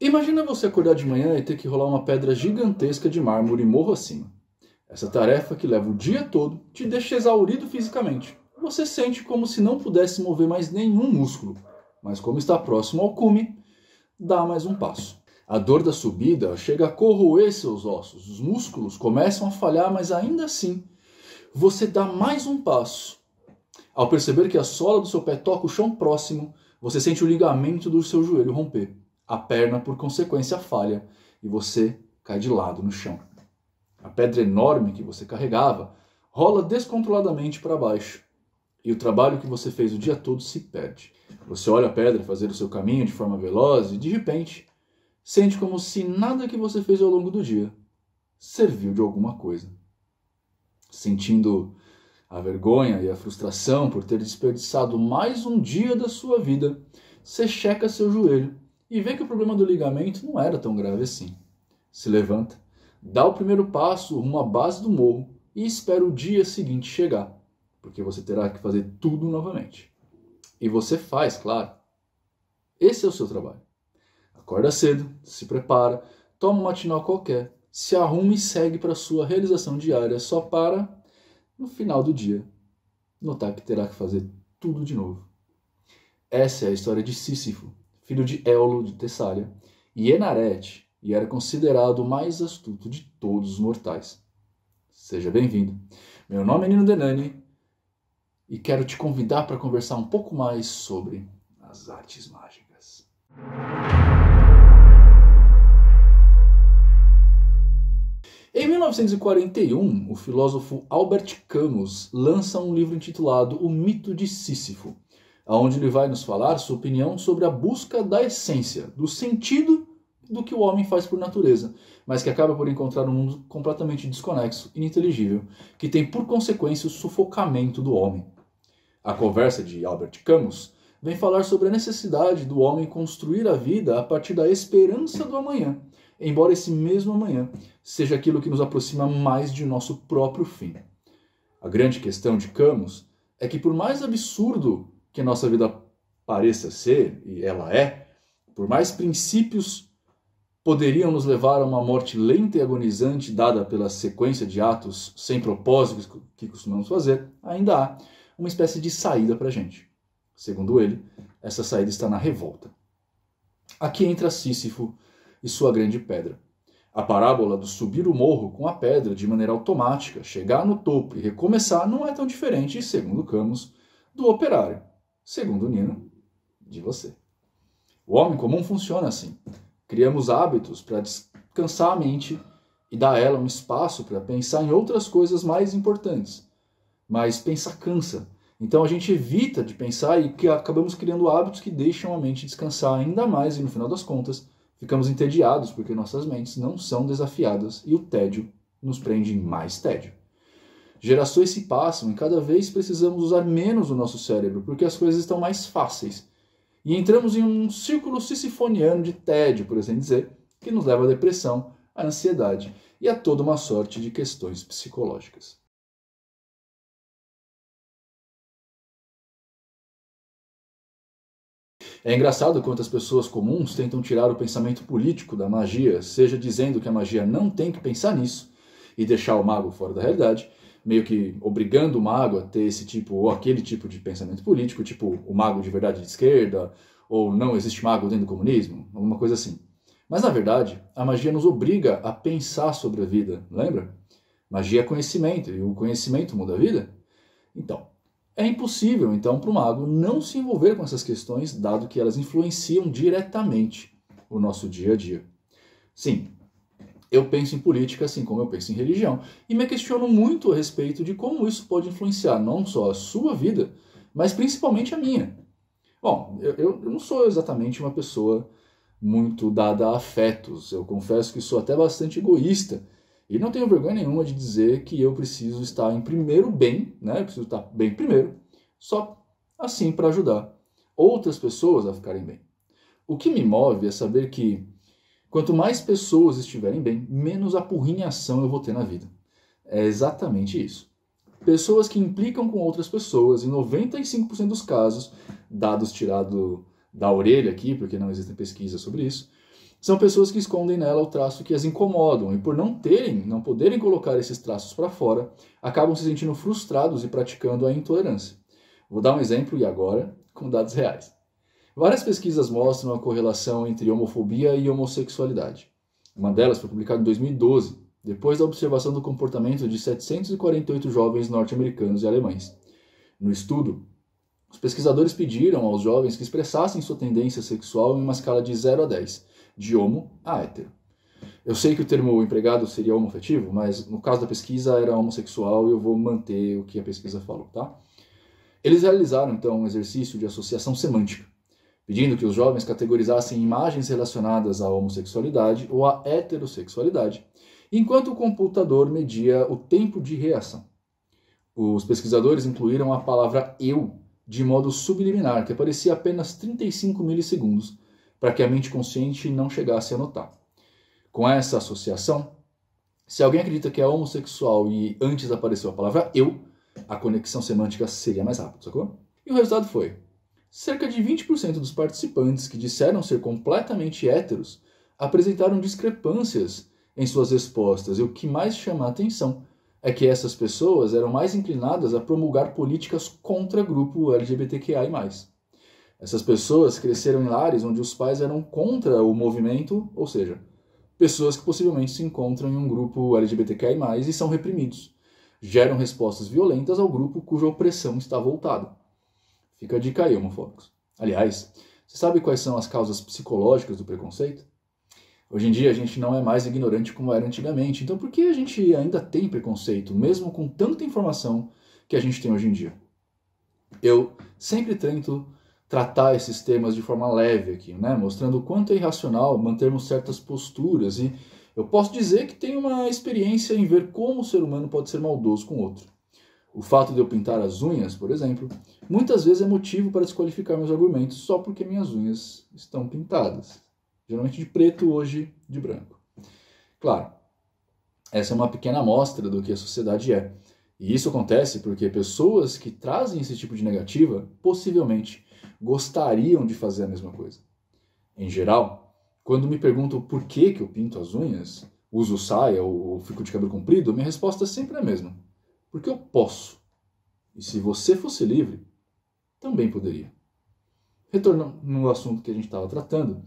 Imagina você acordar de manhã e ter que rolar uma pedra gigantesca de mármore morro acima. Essa tarefa que leva o dia todo te deixa exaurido fisicamente. Você sente como se não pudesse mover mais nenhum músculo, mas como está próximo ao cume, dá mais um passo. A dor da subida chega a corroer seus ossos, os músculos começam a falhar, mas ainda assim você dá mais um passo. Ao perceber que a sola do seu pé toca o chão próximo, você sente o ligamento do seu joelho romper. A perna, por consequência, falha e você cai de lado no chão. A pedra enorme que você carregava rola descontroladamente para baixo e o trabalho que você fez o dia todo se perde. Você olha a pedra fazer o seu caminho de forma veloz e, de repente, sente como se nada que você fez ao longo do dia serviu de alguma coisa. Sentindo a vergonha e a frustração por ter desperdiçado mais um dia da sua vida, você checa seu joelho e vê que o problema do ligamento não era tão grave assim. Se levanta, dá o primeiro passo rumo à base do morro e espera o dia seguinte chegar, porque você terá que fazer tudo novamente. E você faz, claro. Esse é o seu trabalho. Acorda cedo, se prepara, toma um matinal qualquer, se arruma e segue para sua realização diária, só para, no final do dia, notar que terá que fazer tudo de novo. Essa é a história de Sísifo, filho de Eolo de Tessália, e Enarete, e era considerado o mais astuto de todos os mortais. Seja bem-vindo. Meu nome é Nino Denani e quero te convidar para conversar um pouco mais sobre as artes mágicas. Em 1941, o filósofo Albert Camus lança um livro intitulado O Mito de Sísifo aonde ele vai nos falar sua opinião sobre a busca da essência, do sentido do que o homem faz por natureza, mas que acaba por encontrar um mundo completamente desconexo, ininteligível, que tem por consequência o sufocamento do homem. A conversa de Albert Camus vem falar sobre a necessidade do homem construir a vida a partir da esperança do amanhã, embora esse mesmo amanhã seja aquilo que nos aproxima mais de nosso próprio fim. A grande questão de Camus é que, por mais absurdo que nossa vida pareça ser, e ela é, por mais princípios poderiam nos levar a uma morte lenta e agonizante dada pela sequência de atos sem propósito que costumamos fazer, ainda há uma espécie de saída para a gente. Segundo ele, essa saída está na revolta. Aqui entra Sísifo e sua grande pedra. A parábola do subir o morro com a pedra de maneira automática, chegar no topo e recomeçar não é tão diferente, segundo Camus, do operário segundo Nino, de você. O homem comum funciona assim. Criamos hábitos para descansar a mente e dar ela um espaço para pensar em outras coisas mais importantes. Mas pensar cansa. Então a gente evita de pensar e que acabamos criando hábitos que deixam a mente descansar ainda mais e no final das contas ficamos entediados porque nossas mentes não são desafiadas e o tédio nos prende em mais tédio. Gerações se passam e cada vez precisamos usar menos o nosso cérebro, porque as coisas estão mais fáceis. E entramos em um círculo sicifoniano de tédio, por assim dizer, que nos leva à depressão, à ansiedade e a toda uma sorte de questões psicológicas. É engraçado quanto as pessoas comuns tentam tirar o pensamento político da magia, seja dizendo que a magia não tem que pensar nisso e deixar o mago fora da realidade, meio que obrigando o mago a ter esse tipo ou aquele tipo de pensamento político, tipo o mago de verdade de esquerda, ou não existe mago dentro do comunismo, alguma coisa assim. Mas na verdade, a magia nos obriga a pensar sobre a vida, lembra? Magia é conhecimento, e o conhecimento muda a vida. Então, é impossível então para o mago não se envolver com essas questões, dado que elas influenciam diretamente o nosso dia a dia. Sim, eu penso em política assim como eu penso em religião. E me questiono muito a respeito de como isso pode influenciar não só a sua vida, mas principalmente a minha. Bom, eu, eu não sou exatamente uma pessoa muito dada a afetos. Eu confesso que sou até bastante egoísta. E não tenho vergonha nenhuma de dizer que eu preciso estar em primeiro bem, né? Eu preciso estar bem primeiro, só assim para ajudar outras pessoas a ficarem bem. O que me move é saber que Quanto mais pessoas estiverem bem, menos apurrinhação eu vou ter na vida. É exatamente isso. Pessoas que implicam com outras pessoas, em 95% dos casos, dados tirados da orelha aqui, porque não existem pesquisas sobre isso, são pessoas que escondem nela o traço que as incomodam e por não terem, não poderem colocar esses traços para fora, acabam se sentindo frustrados e praticando a intolerância. Vou dar um exemplo e agora com dados reais. Várias pesquisas mostram a correlação entre homofobia e homossexualidade. Uma delas foi publicada em 2012, depois da observação do comportamento de 748 jovens norte-americanos e alemães. No estudo, os pesquisadores pediram aos jovens que expressassem sua tendência sexual em uma escala de 0 a 10, de homo a hétero. Eu sei que o termo empregado seria homofetivo, mas no caso da pesquisa era homossexual e eu vou manter o que a pesquisa falou, tá? Eles realizaram então um exercício de associação semântica pedindo que os jovens categorizassem imagens relacionadas à homossexualidade ou à heterossexualidade, enquanto o computador media o tempo de reação. Os pesquisadores incluíram a palavra eu de modo subliminar, que aparecia apenas 35 milissegundos, para que a mente consciente não chegasse a notar. Com essa associação, se alguém acredita que é homossexual e antes apareceu a palavra eu, a conexão semântica seria mais rápida, sacou? E o resultado foi: Cerca de 20% dos participantes que disseram ser completamente héteros apresentaram discrepâncias em suas respostas, e o que mais chama a atenção é que essas pessoas eram mais inclinadas a promulgar políticas contra grupo LGBTQI. Essas pessoas cresceram em lares onde os pais eram contra o movimento, ou seja, pessoas que possivelmente se encontram em um grupo LGBTQI+, e são reprimidos. Geram respostas violentas ao grupo cuja opressão está voltada. Fica a dica aí, homofóbicos. Aliás, você sabe quais são as causas psicológicas do preconceito? Hoje em dia a gente não é mais ignorante como era antigamente, então por que a gente ainda tem preconceito, mesmo com tanta informação que a gente tem hoje em dia? Eu sempre tento tratar esses temas de forma leve aqui, né? mostrando o quanto é irracional mantermos certas posturas. E eu posso dizer que tenho uma experiência em ver como o ser humano pode ser maldoso com o outro. O fato de eu pintar as unhas, por exemplo, muitas vezes é motivo para desqualificar meus argumentos só porque minhas unhas estão pintadas. Geralmente de preto, hoje de branco. Claro, essa é uma pequena amostra do que a sociedade é. E isso acontece porque pessoas que trazem esse tipo de negativa possivelmente gostariam de fazer a mesma coisa. Em geral, quando me perguntam por que, que eu pinto as unhas, uso saia ou fico de cabelo comprido, minha resposta é sempre a mesma. Porque eu posso. E se você fosse livre, também poderia. Retornando no assunto que a gente estava tratando,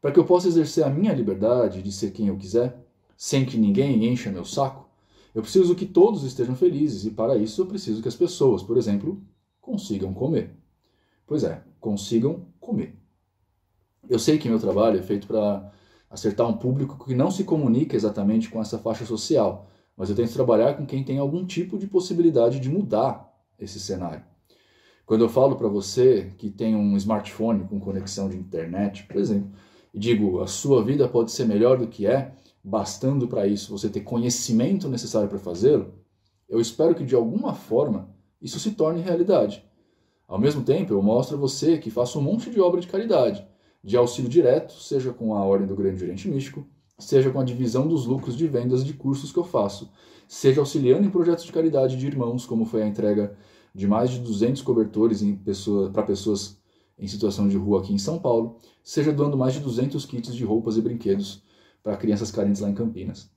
para que eu possa exercer a minha liberdade de ser quem eu quiser, sem que ninguém encha meu saco, eu preciso que todos estejam felizes e para isso eu preciso que as pessoas, por exemplo, consigam comer. Pois é, consigam comer. Eu sei que meu trabalho é feito para acertar um público que não se comunica exatamente com essa faixa social, mas eu tenho que trabalhar com quem tem algum tipo de possibilidade de mudar esse cenário. Quando eu falo para você que tem um smartphone com conexão de internet, por exemplo, e digo a sua vida pode ser melhor do que é, bastando para isso você ter conhecimento necessário para fazê-lo, eu espero que de alguma forma isso se torne realidade. Ao mesmo tempo, eu mostro a você que faço um monte de obra de caridade, de auxílio direto, seja com a Ordem do Grande Gerente Místico, seja com a divisão dos lucros de vendas de cursos que eu faço, seja auxiliando em projetos de caridade de irmãos, como foi a entrega de mais de 200 cobertores pessoa, para pessoas em situação de rua aqui em São Paulo, seja doando mais de 200 kits de roupas e brinquedos para crianças carentes lá em Campinas.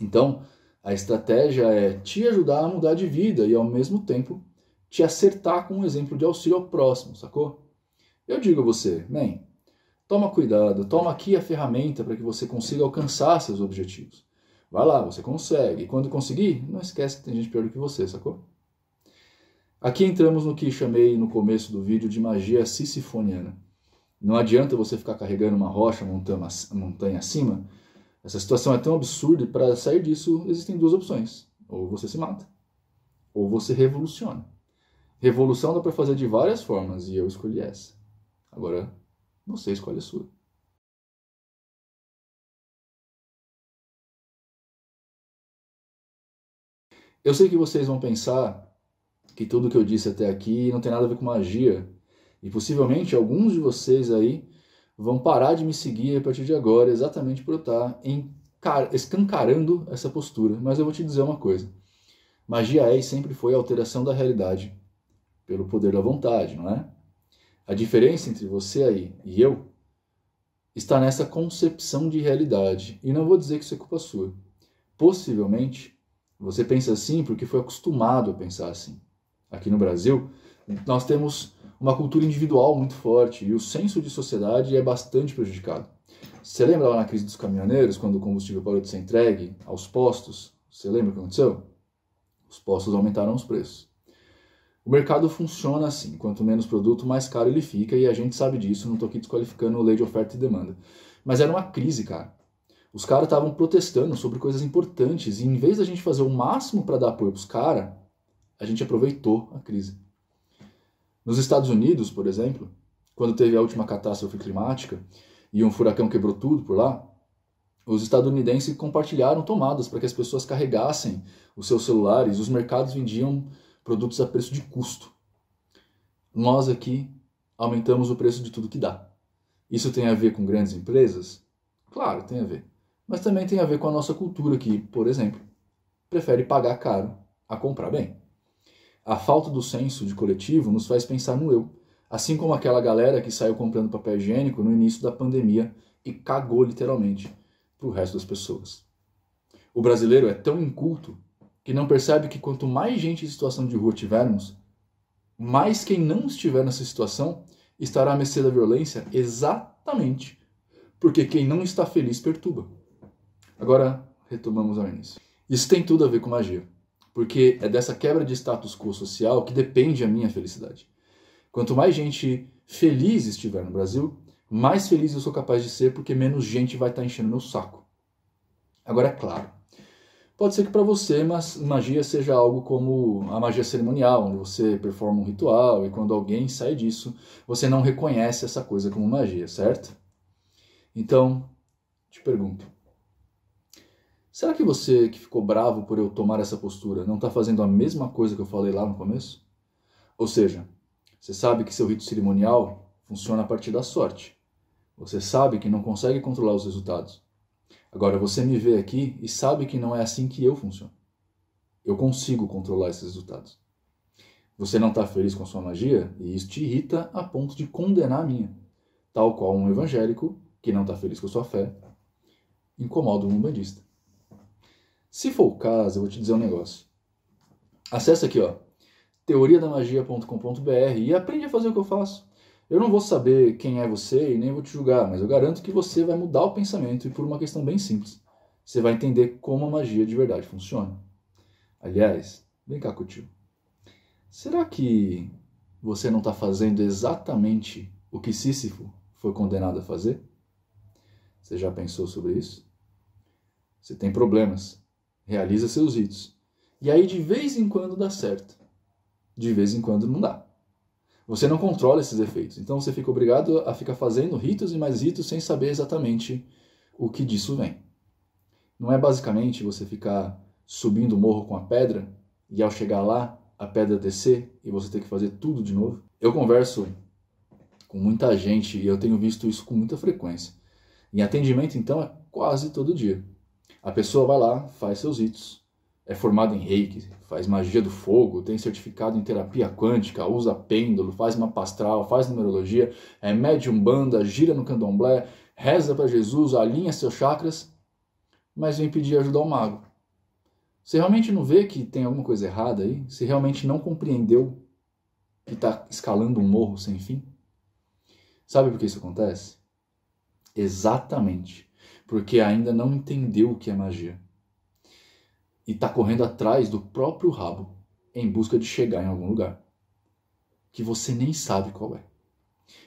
Então, a estratégia é te ajudar a mudar de vida e, ao mesmo tempo, te acertar com um exemplo de auxílio ao próximo, sacou? Eu digo a você, bem, Toma cuidado, toma aqui a ferramenta para que você consiga alcançar seus objetivos. Vai lá, você consegue. E quando conseguir, não esquece que tem gente pior do que você, sacou? Aqui entramos no que chamei no começo do vídeo de magia sicifoniana. Não adianta você ficar carregando uma rocha montanha, montanha acima. Essa situação é tão absurda e para sair disso existem duas opções. Ou você se mata, ou você revoluciona. Revolução dá para fazer de várias formas e eu escolhi essa. Agora você escolhe a sua. Eu sei que vocês vão pensar que tudo que eu disse até aqui não tem nada a ver com magia. E possivelmente alguns de vocês aí vão parar de me seguir a partir de agora, exatamente por eu tá estar escancarando essa postura. Mas eu vou te dizer uma coisa: magia é e sempre foi a alteração da realidade pelo poder da vontade, não é? A diferença entre você aí e eu está nessa concepção de realidade. E não vou dizer que isso é culpa sua. Possivelmente, você pensa assim porque foi acostumado a pensar assim. Aqui no Brasil, nós temos uma cultura individual muito forte e o senso de sociedade é bastante prejudicado. Você lembra lá na crise dos caminhoneiros, quando o combustível parou de ser entregue aos postos? Você lembra o que aconteceu? Os postos aumentaram os preços. O mercado funciona assim: quanto menos produto, mais caro ele fica, e a gente sabe disso, não estou aqui desqualificando a lei de oferta e demanda. Mas era uma crise, cara. Os caras estavam protestando sobre coisas importantes, e em vez da gente fazer o máximo para dar apoio para os caras, a gente aproveitou a crise. Nos Estados Unidos, por exemplo, quando teve a última catástrofe climática e um furacão quebrou tudo por lá, os estadunidenses compartilharam tomadas para que as pessoas carregassem os seus celulares, os mercados vendiam produtos a preço de custo. Nós aqui aumentamos o preço de tudo que dá. Isso tem a ver com grandes empresas? Claro, tem a ver. Mas também tem a ver com a nossa cultura que, por exemplo, prefere pagar caro a comprar bem. A falta do senso de coletivo nos faz pensar no eu, assim como aquela galera que saiu comprando papel higiênico no início da pandemia e cagou literalmente para o resto das pessoas. O brasileiro é tão inculto que não percebe que quanto mais gente em situação de rua tivermos, mais quem não estiver nessa situação estará à mercê da violência exatamente porque quem não está feliz perturba. Agora, retomamos ao início. Isso tem tudo a ver com magia, porque é dessa quebra de status quo social que depende a minha felicidade. Quanto mais gente feliz estiver no Brasil, mais feliz eu sou capaz de ser porque menos gente vai estar enchendo meu saco. Agora, é claro, Pode ser que para você mas magia seja algo como a magia cerimonial, onde você performa um ritual e quando alguém sai disso, você não reconhece essa coisa como magia, certo? Então, te pergunto: será que você que ficou bravo por eu tomar essa postura não está fazendo a mesma coisa que eu falei lá no começo? Ou seja, você sabe que seu rito cerimonial funciona a partir da sorte. Você sabe que não consegue controlar os resultados. Agora, você me vê aqui e sabe que não é assim que eu funciono. Eu consigo controlar esses resultados. Você não está feliz com a sua magia e isso te irrita a ponto de condenar a minha. Tal qual um evangélico que não está feliz com a sua fé incomoda um umbandista. Se for o caso, eu vou te dizer um negócio. Acesse aqui, ó, teoriadamagia.com.br e aprende a fazer o que eu faço. Eu não vou saber quem é você e nem vou te julgar, mas eu garanto que você vai mudar o pensamento e por uma questão bem simples. Você vai entender como a magia de verdade funciona. Aliás, vem cá, tio. Será que você não está fazendo exatamente o que Sísifo foi condenado a fazer? Você já pensou sobre isso? Você tem problemas. Realiza seus ritos. E aí de vez em quando dá certo. De vez em quando não dá você não controla esses efeitos. Então você fica obrigado a ficar fazendo ritos e mais ritos sem saber exatamente o que disso vem. Não é basicamente você ficar subindo o morro com a pedra e ao chegar lá a pedra descer e você ter que fazer tudo de novo? Eu converso com muita gente e eu tenho visto isso com muita frequência. Em atendimento, então, é quase todo dia. A pessoa vai lá, faz seus ritos, é formado em reiki, faz magia do fogo, tem certificado em terapia quântica, usa pêndulo, faz uma pastral, faz numerologia, é médium banda, gira no candomblé, reza para Jesus, alinha seus chakras, mas vem pedir ajuda ao mago. Você realmente não vê que tem alguma coisa errada aí? Você realmente não compreendeu que está escalando um morro sem fim? Sabe por que isso acontece? Exatamente porque ainda não entendeu o que é magia e está correndo atrás do próprio rabo em busca de chegar em algum lugar que você nem sabe qual é.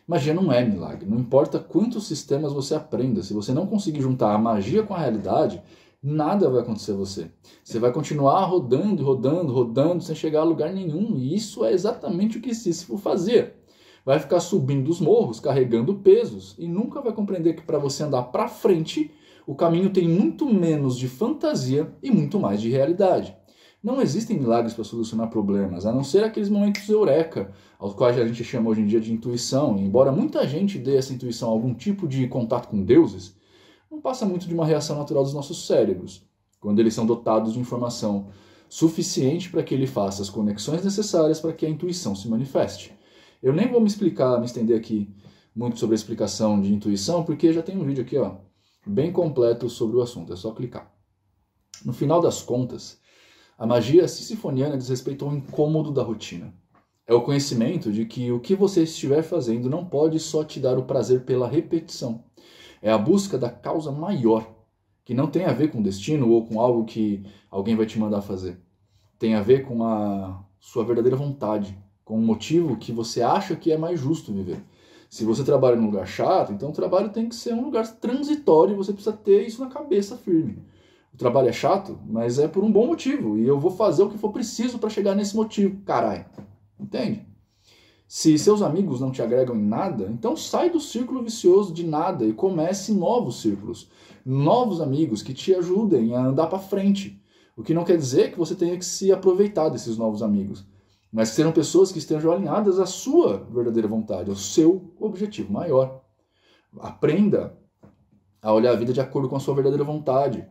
Magia não é milagre. Não importa quantos sistemas você aprenda, se você não conseguir juntar a magia com a realidade, nada vai acontecer a você. Você vai continuar rodando, rodando, rodando, sem chegar a lugar nenhum. E isso é exatamente o que Sísifo fazia. Vai ficar subindo os morros, carregando pesos, e nunca vai compreender que para você andar para frente, o caminho tem muito menos de fantasia e muito mais de realidade. Não existem milagres para solucionar problemas, a não ser aqueles momentos eureka, aos quais a gente chama hoje em dia de intuição, e embora muita gente dê essa intuição algum tipo de contato com deuses, não passa muito de uma reação natural dos nossos cérebros, quando eles são dotados de informação suficiente para que ele faça as conexões necessárias para que a intuição se manifeste. Eu nem vou me explicar, me estender aqui muito sobre a explicação de intuição, porque já tem um vídeo aqui, ó, bem completo sobre o assunto, é só clicar. No final das contas, a magia sisifoniana diz respeito ao incômodo da rotina. É o conhecimento de que o que você estiver fazendo não pode só te dar o prazer pela repetição. É a busca da causa maior, que não tem a ver com destino ou com algo que alguém vai te mandar fazer. Tem a ver com a sua verdadeira vontade, com o motivo que você acha que é mais justo viver. Se você trabalha num lugar chato, então o trabalho tem que ser um lugar transitório e você precisa ter isso na cabeça firme. O trabalho é chato, mas é por um bom motivo e eu vou fazer o que for preciso para chegar nesse motivo, caralho. Entende? Se seus amigos não te agregam em nada, então sai do círculo vicioso de nada e comece novos círculos, novos amigos que te ajudem a andar para frente. O que não quer dizer que você tenha que se aproveitar desses novos amigos mas serão pessoas que estejam alinhadas à sua verdadeira vontade, ao seu objetivo maior. Aprenda a olhar a vida de acordo com a sua verdadeira vontade.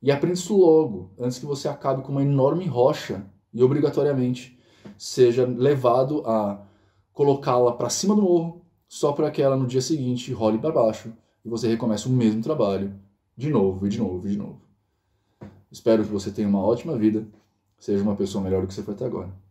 E aprenda isso logo, antes que você acabe com uma enorme rocha e obrigatoriamente seja levado a colocá-la para cima do morro, só para que ela no dia seguinte role para baixo e você recomece o mesmo trabalho de novo e de novo e de novo. Espero que você tenha uma ótima vida, seja uma pessoa melhor do que você foi até agora.